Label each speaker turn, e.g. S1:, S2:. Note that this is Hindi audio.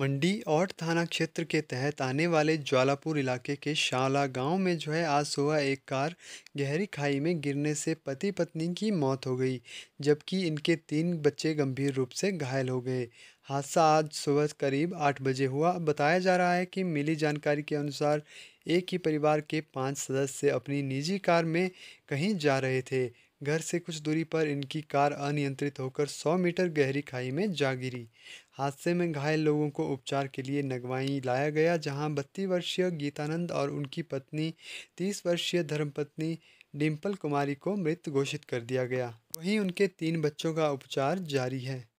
S1: मंडी और थाना क्षेत्र के तहत आने वाले ज्वालापुर इलाके के शाला गांव में जो है आज सुबह एक कार गहरी खाई में गिरने से पति पत्नी की मौत हो गई जबकि इनके तीन बच्चे गंभीर रूप से घायल हो गए हादसा आज सुबह करीब आठ बजे हुआ बताया जा रहा है कि मिली जानकारी के अनुसार एक ही परिवार के पांच सदस्य अपनी निजी कार में कहीं जा रहे थे घर से कुछ दूरी पर इनकी कार अनियंत्रित होकर 100 मीटर गहरी खाई में जा गिरी हादसे में घायल लोगों को उपचार के लिए नगवाई लाया गया जहां बत्तीस वर्षीय गीतानंद और उनकी पत्नी तीस वर्षीय धर्मपत्नी डिम्पल कुमारी को मृत घोषित कर दिया गया वहीं उनके तीन बच्चों का उपचार जारी है